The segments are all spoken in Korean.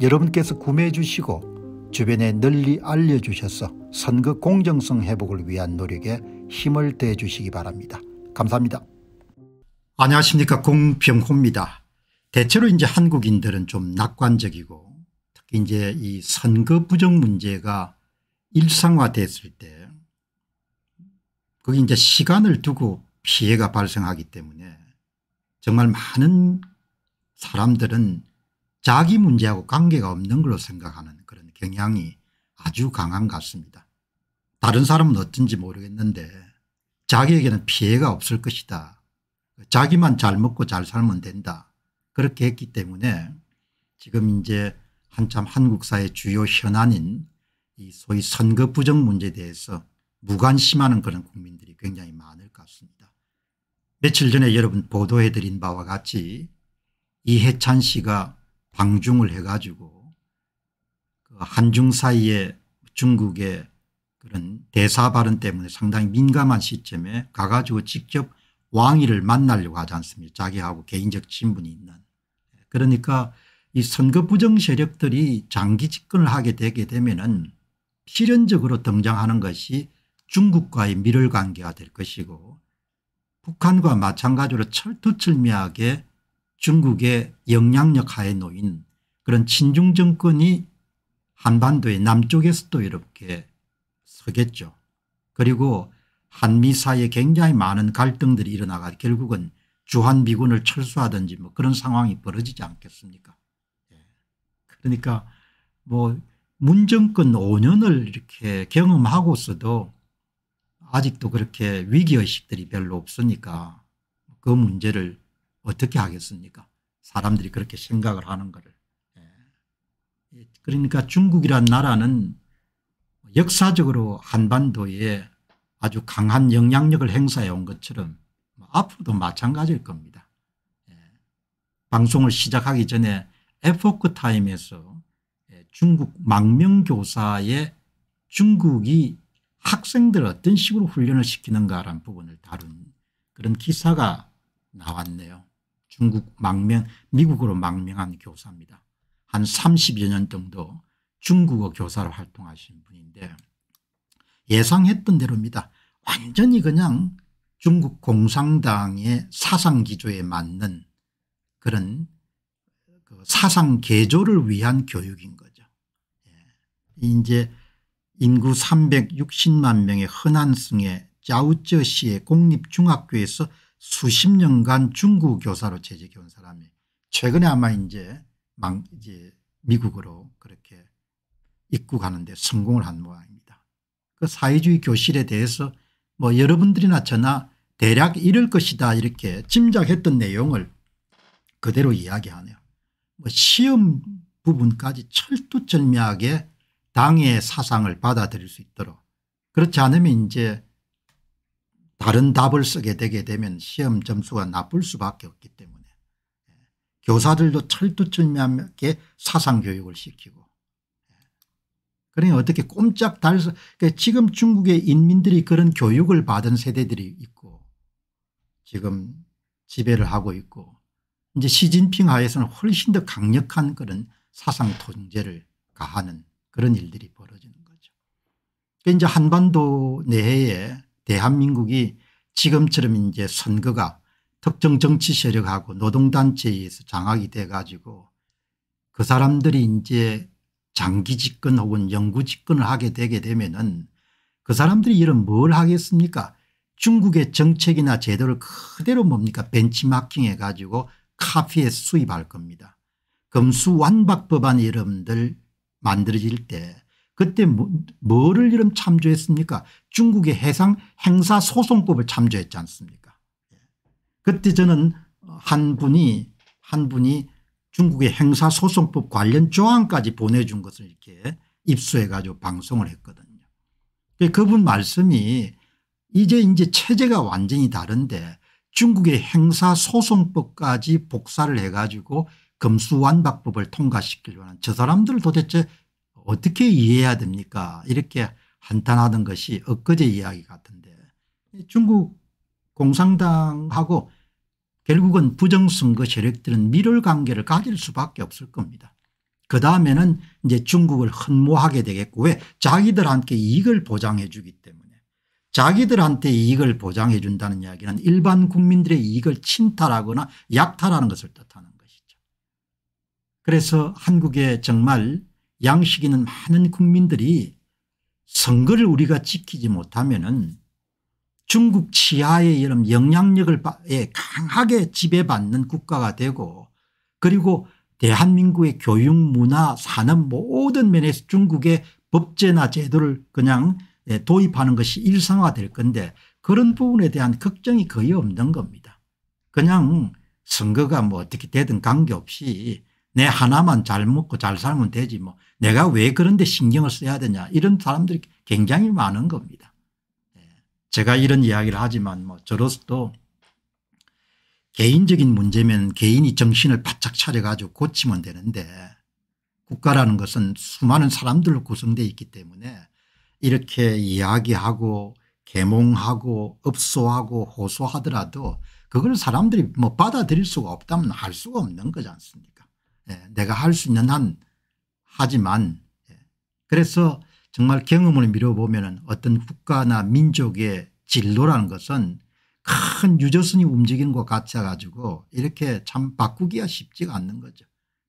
여러분께서 구매해 주시고 주변에 널리 알려주셔서 선거 공정성 회복을 위한 노력에 힘을 대해 주시기 바랍니다. 감사합니다. 안녕하십니까 공병호입니다. 대체로 이제 한국인들은 좀 낙관적이고 특히 이제 이 선거 부정 문제가 일상화됐을 때 그게 이제 시간을 두고 피해가 발생하기 때문에 정말 많은 사람들은 자기 문제하고 관계가 없는 걸로 생각하는 그런 경향이 아주 강한 것 같습니다. 다른 사람은 어떤지 모르겠는데 자기에게는 피해가 없을 것이다. 자기만 잘 먹고 잘 살면 된다. 그렇게 했기 때문에 지금 이제 한참 한국 사회 주요 현안인 이 소위 선거 부정 문제에 대해서 무관심하는 그런 국민들이 굉장히 많을 것 같습니다. 며칠 전에 여러분 보도해드린 바와 같이 이해찬 씨가 방중을 해가지고 그 한중 사이에 중국의 그런 대사 발언 때문에 상당히 민감한 시점에 가가지고 직접 왕위를 만나려고 하지 않습니까 자기하고 개인적 친분이 있는 그러니까 이 선거 부정 세력들이 장기 집권을 하게 되게 되면은 필연적으로 등장하는 것이 중국과의 밀월 관계가 될 것이고 북한과 마찬가지로 철두철미하게 중국의 영향력 하에 놓인 그런 친중 정권이 한반도의 남쪽에서도 이렇게 서겠죠. 그리고 한미 사이에 굉장히 많은 갈등들이 일어나가 결국은 주한미군을 철수하든지 뭐 그런 상황이 벌어지지 않겠습니까 예. 그러니까 뭐 문정권 5년을 이렇게 경험하고서도 아직도 그렇게 위기의식들이 별로 없으니까 그 문제를 어떻게 하겠습니까? 사람들이 그렇게 생각을 하는 거를. 예. 예, 그러니까 중국이란 나라는 역사적으로 한반도에 아주 강한 영향력을 행사해 온 것처럼 뭐 앞으로도 마찬가지일 겁니다. 예. 방송을 시작하기 전에 에포크 타임에서 중국 망명교사의 중국이 학생들 어떤 식으로 훈련을 시키는가라는 부분을 다룬 그런 기사가 나왔네요. 중국 망명 미국으로 망명한 교사입니다. 한 30여 년 정도 중국어 교사로 활동하신 분인데 예상했던 대로입니다. 완전히 그냥 중국 공산당의 사상기조에 맞는 그런 그 사상개조를 위한 교육인 거죠. 예. 이제 인구 360만 명의 흔한승의 자우쩌시의 공립중학교에서 수십 년간 중국 교사로 재직해 온 사람이 최근에 아마 이제 망 이제 미국으로 그렇게 입국하는데 성공을 한 모양입니다. 그 사회주의 교실에 대해서 뭐 여러분들이나 저나 대략 이럴 것이다 이렇게 짐작했던 내용을 그대로 이야기하네요. 뭐 시험 부분까지 철두철미하게 당의 사상을 받아들일 수 있도록 그렇지 않으면 이제 다른 답을 쓰게 되게 되면 시험 점수가 나쁠 수밖에 없기 때문에 교사들도 철두철미하게 사상교육을 시키고 그러니 어떻게 꼼짝 달서 그러니까 지금 중국의 인민들이 그런 교육을 받은 세대들이 있고 지금 지배를 하고 있고 이제 시진핑 하에서는 훨씬 더 강력한 그런 사상 통제를 가하는 그런 일들이 벌어지는 거죠. 그러니까 이제 한반도 내에 대한민국이 지금처럼 이제 선거가 특정 정치 세력하고 노동단체에 의해서 장악이 돼 가지고 그 사람들이 이제 장기 집권 혹은 영구 집권을 하게 되게 되면은 그 사람들이 이런 뭘 하겠습니까 중국의 정책이나 제도를 그대로 뭡니까 벤치마킹 해 가지고 카피에 수입할 겁니다. 검수완박법안 여러분들 만들어질 때 그때 뭐, 뭐를 이름 참조했습니까 중국의 해상 행사 소송법을 참조했지 않습니까 그때 저는 한 분이 한 분이 중국의 행사 소송법 관련 조항까지 보내준 것을 이렇게 입수해 가지고 방송을 했거든요. 그, 그분 말씀이 이제 이제 체제가 완전히 다른데 중국의 행사 소송법까지 복사를 해 가지고 금수완박법을 통과시키려는 저 사람들 도대체 어떻게 이해해야 됩니까 이렇게 한탄하던 것이 엊그제 이야기 같은데 중국 공산당하고 결국은 부정선거 세력들은 밀월 관계를 가질 수밖에 없을 겁니다. 그 다음에는 이제 중국을 흠모하게 되겠고 왜 자기들한테 이익을 보장해 주기 때문에 자기들한테 이익을 보장해 준다는 이야기는 일반 국민들의 이익을 침탈하거나 약탈하는 것을 뜻하는 것이죠. 그래서 한국에 정말 양식에는 많은 국민들이 선거를 우리가 지키지 못하면 은 중국 치하의 이런 영향력을 예, 강하게 지배받는 국가가 되고 그리고 대한민국의 교육 문화 사는 모든 면에서 중국의 법제나 제도를 그냥 예, 도입하는 것이 일상화될 건데 그런 부분에 대한 걱정이 거의 없는 겁니다. 그냥 선거가 뭐 어떻게 되든 관계없이 내 하나만 잘 먹고 잘 살면 되지 뭐 내가 왜 그런데 신경을 써야 되냐 이런 사람들이 굉장히 많은 겁니다. 예. 제가 이런 이야기를 하지만 뭐 저로서도 개인적인 문제면 개인이 정신을 바짝 차려가지고 고치면 되는데 국가라는 것은 수많은 사람들로 구성되어 있기 때문에 이렇게 이야기하고 계몽하고 읍소하고 호소하더라도 그걸 사람들이 뭐 받아들일 수가 없다면 할 수가 없는 거지 않습니까 예, 내가 할 수 있는 한 하지만 예. 그래서 정말 경험을 미뤄보면 어떤 국가나 민족의 진로라는 것은 큰 유조선이 움직이는 것 같아 가지고 이렇게 참 바꾸기가 쉽지가 않는 거죠.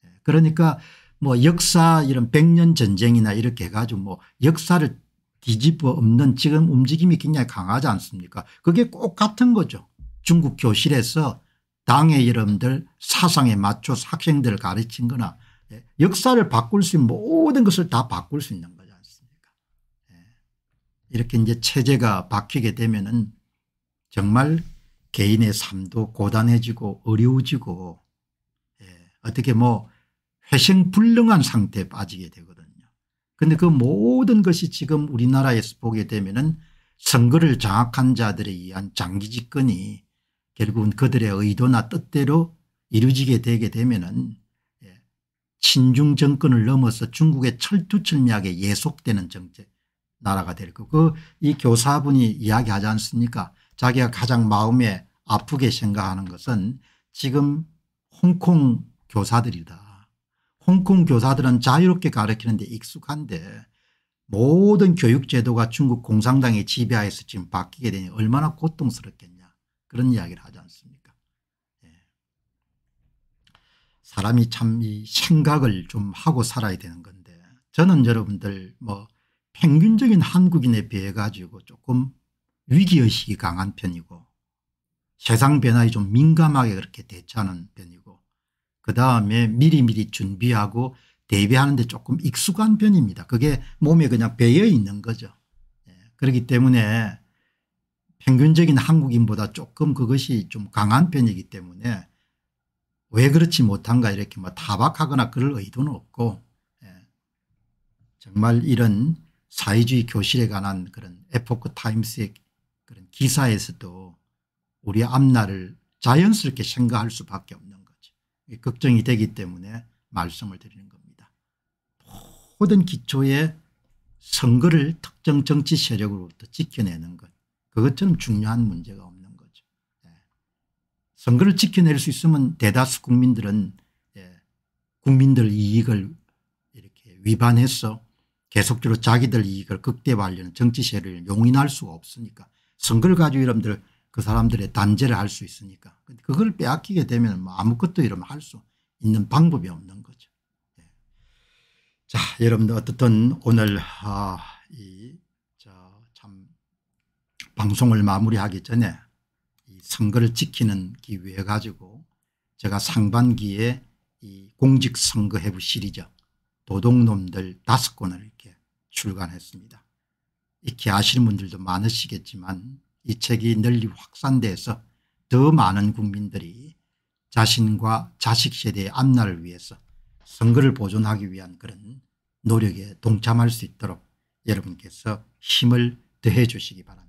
예, 그러니까 뭐 역사 이런 백년 전쟁이나 이렇게 해가지고 뭐 역사를 뒤집어 없는 지금 움직임이 굉장히 강하지 않습니까 그게 꼭 같은 거죠. 중국 교실에서 당의 이름들 사상에 맞춰 학생들을 가르친 거나 예, 역사를 바꿀 수 있는 모든 것을 다 바꿀 수 있는 거지 않습니까 예. 이렇게 이제 체제가 바뀌게 되면 은 정말 개인의 삶도 고단해지고 어려워지고 예, 어떻게 뭐 회생불능한 상태에 빠지게 되거든요. 그런데그 모든 것이 지금 우리나라에서 보게 되면 은 선거를 장악한 자들에 의한 장기 집권이 결국은 그들의 의도나 뜻대로 이루어지게 되게 되면은 예, 친중 정권을 넘어서 중국의 철두철미하게 예속되는 정책 나라가 될 거고 그 이 교사분이 이야기하지 않습니까 자기가 가장 마음에 아프게 생각하는 것은 지금 홍콩 교사들이다. 홍콩 교사들은 자유롭게 가르치는 데 익숙한데 모든 교육제도가 중국 공산당의 지배하에서 지금 바뀌게 되니 얼마나 고통스럽겠냐. 그런 이야기를 하지 않습니까 예. 사람이 참 이 생각을 좀 하고 살아야 되는 건데 저는 여러분들 뭐 평균적인 한국인에 비해 가지고 조금 위기의식이 강한 편이고 세상 변화에 좀 민감하게 그렇게 대처하는 편이고 그 다음에 미리미리 준비하고 대비하는데 조금 익숙한 편입니다. 그게 몸에 그냥 배어 있는 거죠. 예. 그렇기 때문에 평균적인 한국인보다 조금 그것이 좀 강한 편이기 때문에 왜 그렇지 못한가 이렇게 뭐 타박하거나 그럴 의도는 없고 예. 정말 이런 사회주의 교실에 관한 그런 에포크 타임스의 그런 기사에서도 우리 앞날을 자연스럽게 생각할 수밖에 없는 거죠. 걱정이 되기 때문에 말씀을 드리는 겁니다. 모든 기초의 선거를 특정 정치 세력으로부터 지켜내는 것. 그것처럼 중요한 문제가 없는 거죠. 예. 선거를 지켜낼 수 있으면 대다수 국민들은 예. 국민들 이익을 이렇게 위반해서 계속적으로 자기들 이익을 극대화하려는 정치 세력 용인할 수가 없으니까 선거를 가지고 여러분들 그 사람들의 단죄를 할 수 있으니까 그걸 빼앗기게 되면 뭐 아무것도 이러면 할 수 있는 방법이 없는 거죠. 예. 자 여러분들 어떻든 오늘 아, 이 방송을 마무리하기 전에 이 선거를 지키는 기회 가지고 제가 상반기에 이 공직선거해부 시리즈 도둑놈들 다섯 권을 이렇게 출간했습니다. 익히 아시는 분들도 많으시겠지만 이 책이 널리 확산돼서 더 많은 국민들이 자신과 자식 세대의 앞날을 위해서 선거를 보존하기 위한 그런 노력에 동참할 수 있도록 여러분께서 힘을 더해 주시기 바랍니다.